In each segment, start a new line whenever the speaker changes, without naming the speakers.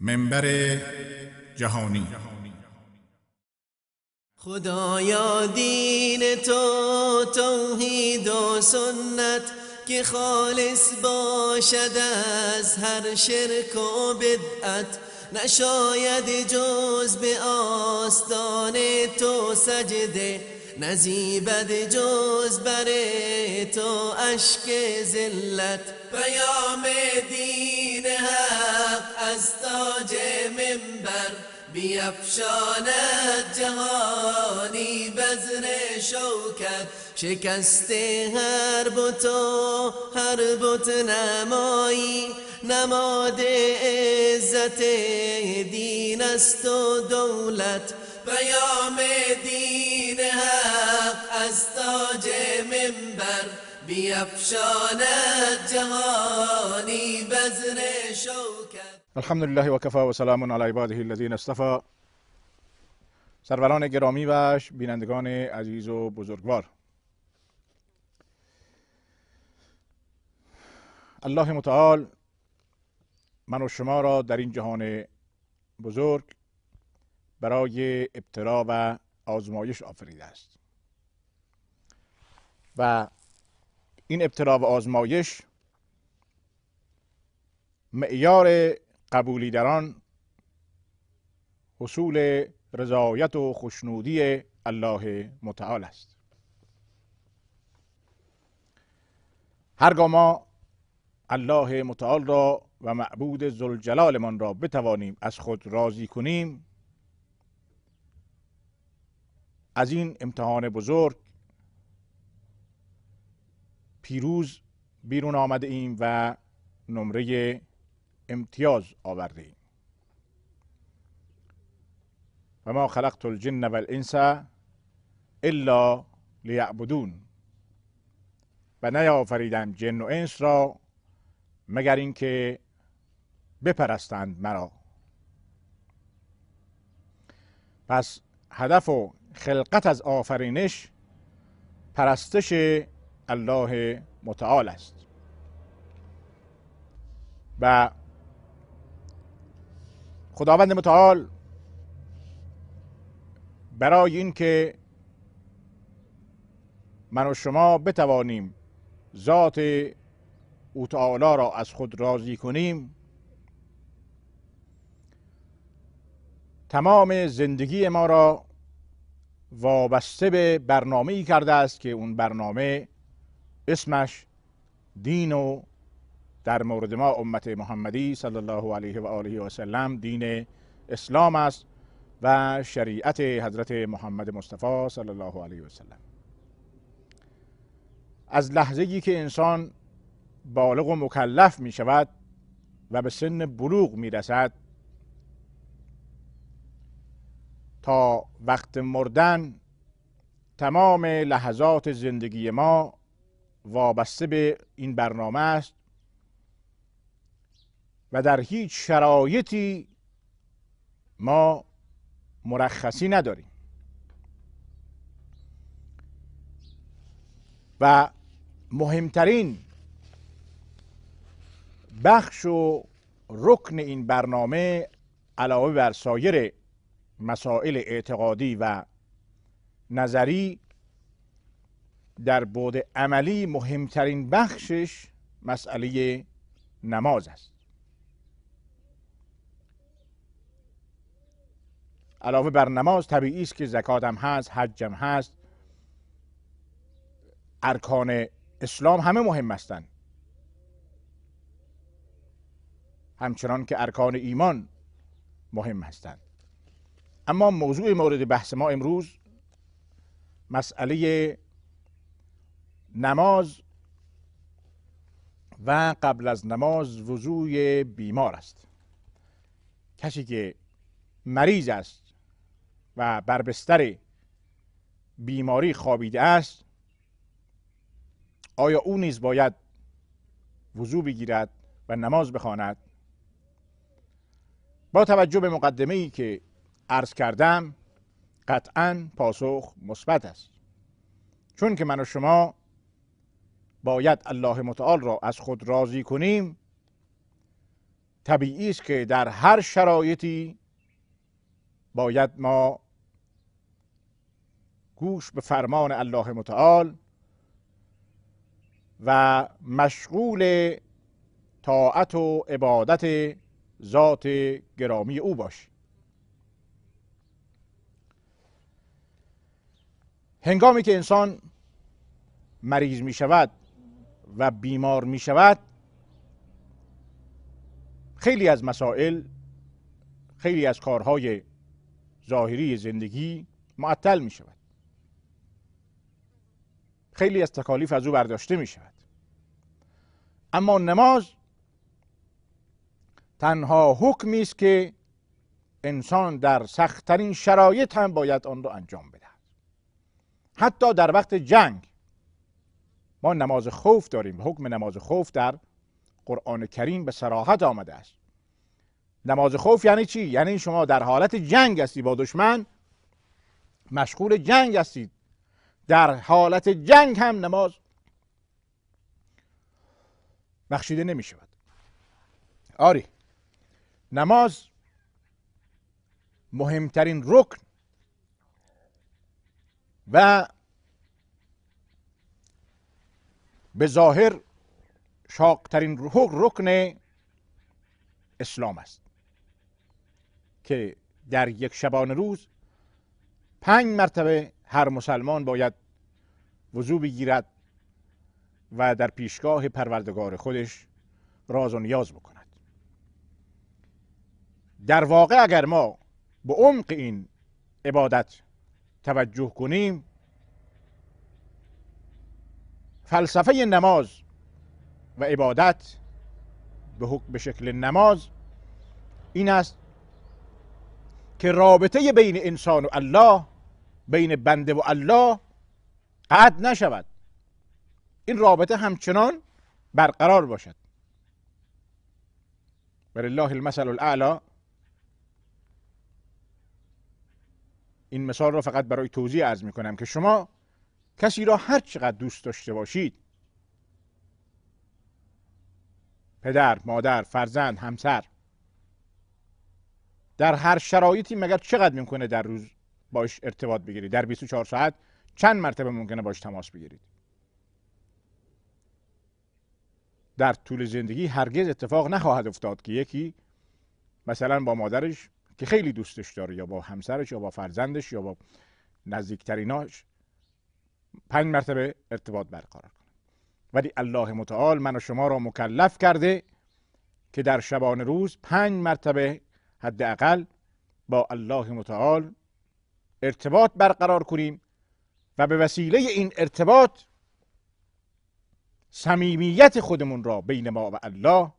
منبر جهانی
خدایا دین تو توحید و سنت که خالص باشد از هر شرک و بدعت نشاید جز به آستان تو سجده نزیبد جز بر تو اشک ذلت پیام دین حق از تاج منبر بیفشاند جهانی بزر شوکت شکست هر بتو هر بوت نمایی نماد عزت دین است و دولت پیام دین تاج منبر بیفشاند جهانی شوکت
الحمد لله و کفا و سلام علی عباده الذین اصطفی سروران گرامی و بینندگان عزیز و بزرگوار الله متعال من و شما را در این جهان بزرگ برای ابترا و آزمایش آفریده است و این ابتلا و آزمایش معیار قبولی در آن حصول رضایت و خوشنودی الله متعال است هرگاه ما الله متعال را و معبود من را بتوانیم از خود راضی کنیم از این امتحان بزرگ پیروز بیرون آمده ایم و نمره امتیاز آورده ایم و ما خلقت الجن و الانس الا لیعبدون و نیافریدم جن و انس را مگر اینکه بپرستند مرا پس هدف و خلقت از آفرینش پرستش الله متعال است و خداوند متعال برای اینکه من و شما بتوانیم ذات او را از خود راضی کنیم تمام زندگی ما را وابسته به برنامه ای کرده است که اون برنامه اسمش دین و در مورد ما امت محمدی صلی الله علیه و آله و سلم دین اسلام است و شریعت حضرت محمد مصطفی صلی الله علیه و سلم از لحظه که انسان بالغ و مکلف می شود و به سن بلوغ می رسد تا وقت مردن تمام لحظات زندگی ما وابسته به این برنامه است و در هیچ شرایطی ما مرخصی نداریم و مهمترین بخش و رکن این برنامه علاوه بر سایر مسائل اعتقادی و نظری در بعد عملی مهمترین بخشش مسئله نماز است علاوه بر نماز طبیعی است که زکات هم هست حجم هست ارکان اسلام همه مهم هستند همچنان که ارکان ایمان مهم هستند اما موضوع مورد بحث ما امروز مسئله نماز و قبل از نماز وضوی بیمار است کسی که مریض است و بر بستر بیماری خوابیده است آیا او نیز باید وضوع بگیرد و نماز بخواند با توجه به مقدمه ای که عرض کردم قطعا پاسخ مثبت است چون که من و شما باید الله متعال را از خود راضی کنیم طبیعی است که در هر شرایطی باید ما گوش به فرمان الله متعال و مشغول طاعت و عبادت ذات گرامی او باشیم هنگامی که انسان مریض می شود و بیمار می شود خیلی از مسائل خیلی از کارهای ظاهری زندگی معطل می شود خیلی از تکالیف از او برداشته می شود اما نماز تنها حکمی است که انسان در سختترین شرایط هم باید آن را انجام بدهد حتی در وقت جنگ ما نماز خوف داریم حکم نماز خوف در قرآن کریم به سراحت آمده است نماز خوف یعنی چی؟ یعنی شما در حالت جنگ هستی با دشمن مشغول جنگ هستید در حالت جنگ هم نماز بخشیده نمی شود آری نماز مهمترین رکن و به ظاهر شاقترین رکن اسلام است که در یک شبانه روز پنج مرتبه هر مسلمان باید وضو بگیرد و در پیشگاه پروردگار خودش راز و نیاز بکند در واقع اگر ما به عمق این عبادت توجه کنیم فلسفه نماز و عبادت به, حکم شکل نماز این است که رابطه بین انسان و الله بین بنده و الله قطع نشود این رابطه همچنان برقرار باشد الله المثل الاعلا این مثال را فقط برای توضیح ارز می کنم که شما کسی را هر چقدر دوست داشته باشید پدر، مادر، فرزند، همسر در هر شرایطی مگر چقدر میکنه در روز باش ارتباط بگیرید در 24 ساعت چند مرتبه ممکنه باش تماس بگیرید در طول زندگی هرگز اتفاق نخواهد افتاد که یکی مثلا با مادرش که خیلی دوستش داره یا با همسرش یا با فرزندش یا با نزدیکتریناش پنج مرتبه ارتباط برقرار کنم ولی الله متعال من و شما را مکلف کرده که در شبان روز پنج مرتبه حداقل با الله متعال ارتباط برقرار کنیم و به وسیله این ارتباط صمیمیت خودمون را بین ما و الله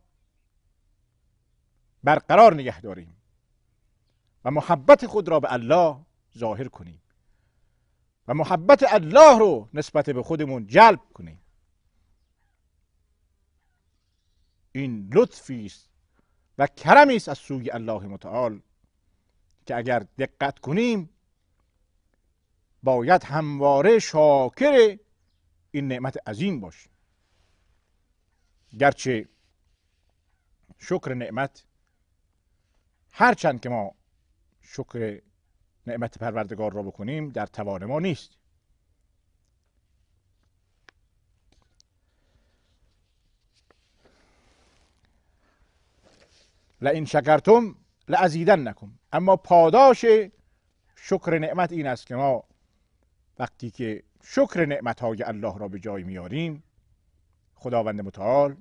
برقرار نگه داریم و محبت خود را به الله ظاهر کنیم و محبت الله رو نسبت به خودمون جلب کنیم این لطفی است و کرمی است از سوی الله متعال که اگر دقت کنیم باید همواره شاکر این نعمت عظیم باشیم گرچه شکر نعمت هرچند که ما شکر نعمت پروردگار را بکنیم در توان ما نیست لئن شکرتم لعزیدن نکن اما پاداش شکر نعمت این است که ما وقتی که شکر نعمت های الله را به جای میاریم خداوند متعال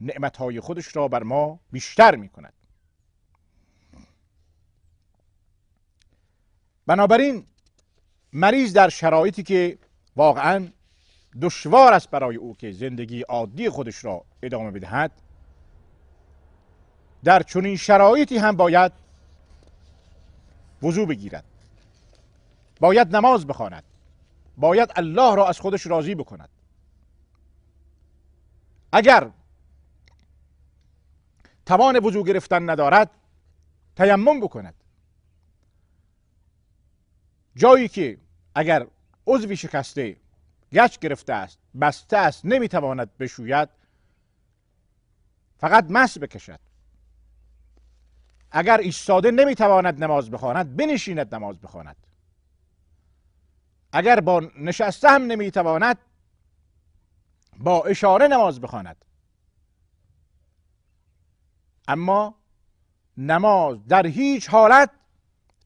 نعمت های خودش را بر ما بیشتر می کند بنابراین مریض در شرایطی که واقعا دشوار است برای او که زندگی عادی خودش را ادامه بدهد در چنین شرایطی هم باید وضوع بگیرد باید نماز بخواند باید الله را از خودش راضی بکند اگر توان وضوع گرفتن ندارد تیمم بکند جایی که اگر عضوی شکسته گچ گرفته است بسته است نمیتواند بشوید فقط مس بکشد اگر ایستاده نمیتواند نماز بخواند بنشیند نماز بخواند اگر با نشسته هم نمیتواند با اشاره نماز بخواند اما نماز در هیچ حالت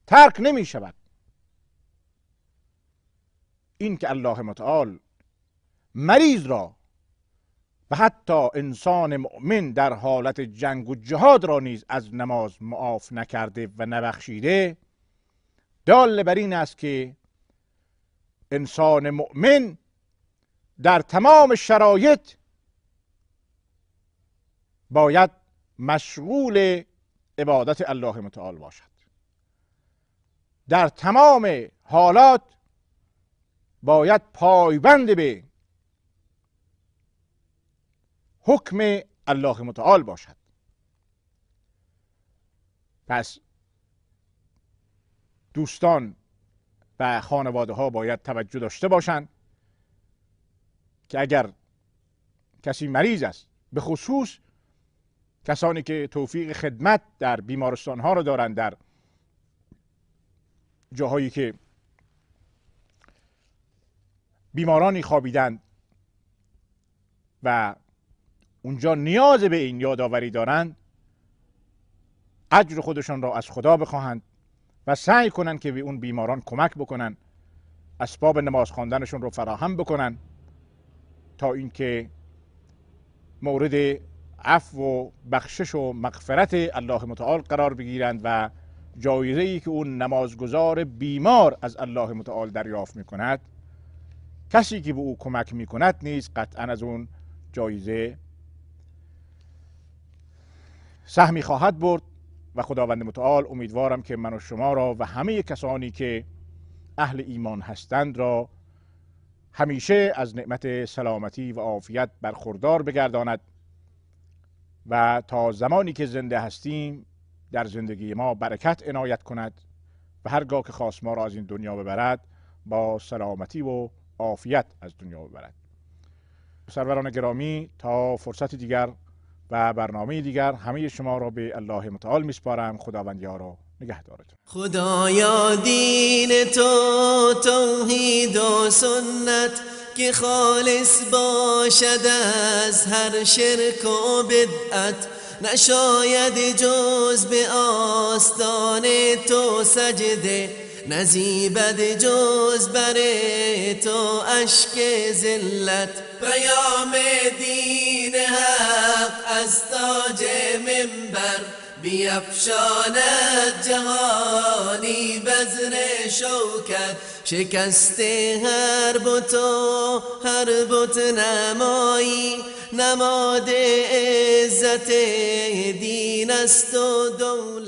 ترک نمی شود این که الله متعال مریض را و حتی انسان مؤمن در حالت جنگ و جهاد را نیز از نماز معاف نکرده و نبخشیده دال بر این است که انسان مؤمن در تمام شرایط باید مشغول عبادت الله متعال باشد در تمام حالات باید پایبند به حکم الله متعال باشد پس دوستان و خانواده ها باید توجه داشته باشند که اگر کسی مریض است به خصوص کسانی که توفیق خدمت در بیمارستان ها را دارند در جاهایی که بیمارانی خوابیدند و اونجا نیاز به این یادآوری دارند اجر خودشان را از خدا بخواهند و سعی کنند که به اون بیماران کمک بکنند اسباب نماز خواندنشون رو فراهم بکنند تا اینکه مورد عفو و بخشش و مغفرت الله متعال قرار بگیرند و جایزه ای که اون نمازگزار بیمار از الله متعال دریافت می کسی که به او کمک می کند نیز قطعا از اون جایزه سهمی خواهد برد و خداوند متعال امیدوارم که من و شما را و همه کسانی که اهل ایمان هستند را همیشه از نعمت سلامتی و عافیت برخوردار بگرداند و تا زمانی که زنده هستیم در زندگی ما برکت عنایت کند و هرگاه که خواست ما را از این دنیا ببرد با سلامتی و عافیت از دنیا ببرد سروران گرامی تا فرصت دیگر و برنامه دیگر همه شما را به الله متعال میسپارم خداوند یارا نگهدارتون
خدایا دین تو توحید و سنت که خالص باشد از هر شرک و بدعت نشاید جز به آستان تو سجده نزیبد جز بر تو اشک زلت پیام دین حق از تاج منبر بیفشاند جهانی بزر شوکت شکست هر بوتو و هر بوت نمایی نماد عزت دین است و دولت